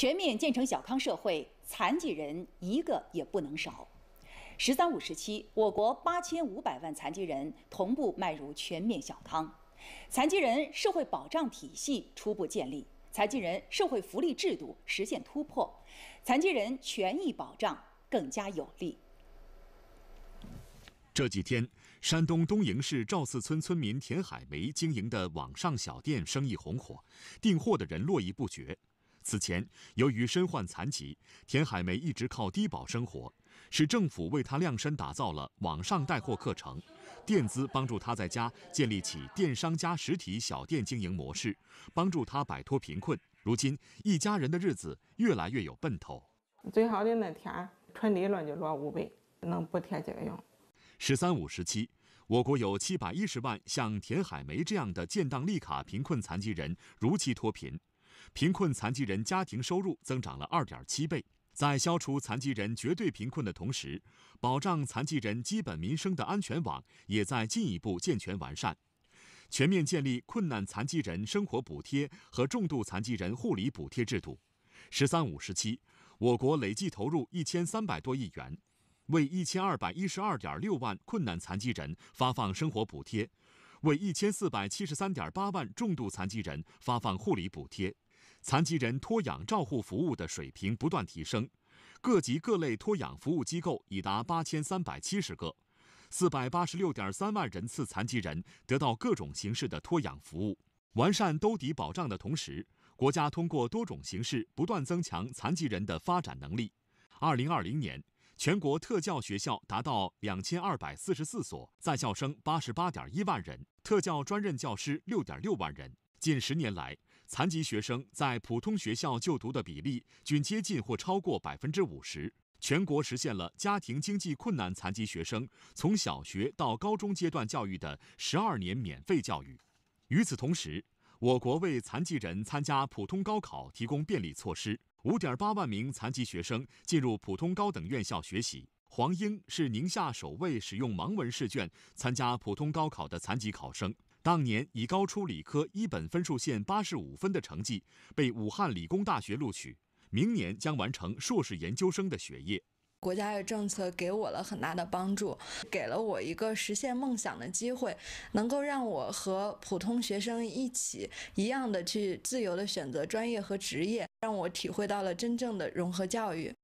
全面建成小康社会，残疾人一个也不能少。“十三五”时期，我国八千五百万残疾人同步迈入全面小康，残疾人社会保障体系初步建立，残疾人社会福利制度实现突破，残疾人权益保障更加有力。这几天，山东东营市赵四村村民田海梅经营的网上小店生意红火，订货的人络绎不绝。此前，由于身患残疾，田海梅一直靠低保生活。是政府为她量身打造了网上带货课程，垫资帮助她在家建立起电商加实体小店经营模式，帮助她摆脱贫困。如今，一家人的日子越来越有奔头。最好的那天，纯利润就落五百，能补贴家用。十三五时期，我国有710万像田海梅这样的建档立卡贫困残疾人如期脱贫。贫困残疾人家庭收入增长了二点七倍，在消除残疾人绝对贫困的同时，保障残疾人基本民生的安全网也在进一步健全完善，全面建立困难残疾人生活补贴和重度残疾人护理补贴制度。十三五时期，我国累计投入一千三百多亿元，为一千二百一十二点六万困难残疾人发放生活补贴，为一千四百七十三点八万重度残疾人发放护理补贴。残疾人托养照护服务的水平不断提升，各级各类托养服务机构已达八千三百七十个，四百八十六点三万人次残疾人得到各种形式的托养服务。完善兜底保障的同时，国家通过多种形式不断增强残疾人的发展能力。二零二零年，全国特教学校达到两千二百四十四所，在校生八十八点一万人，特教专任教师六点六万人。近十年来，残疾学生在普通学校就读的比例均接近或超过百分之五十，全国实现了家庭经济困难残疾学生从小学到高中阶段教育的十二年免费教育。与此同时，我国为残疾人参加普通高考提供便利措施，五点八万名残疾学生进入普通高等院校学习。黄英是宁夏首位使用盲文试卷参加普通高考的残疾考生。当年以高出理科一本分数线八十五分的成绩被武汉理工大学录取，明年将完成硕士研究生的学业。国家的政策给我了很大的帮助，给了我一个实现梦想的机会，能够让我和普通学生一起一样的去自由的选择专业和职业，让我体会到了真正的融合教育。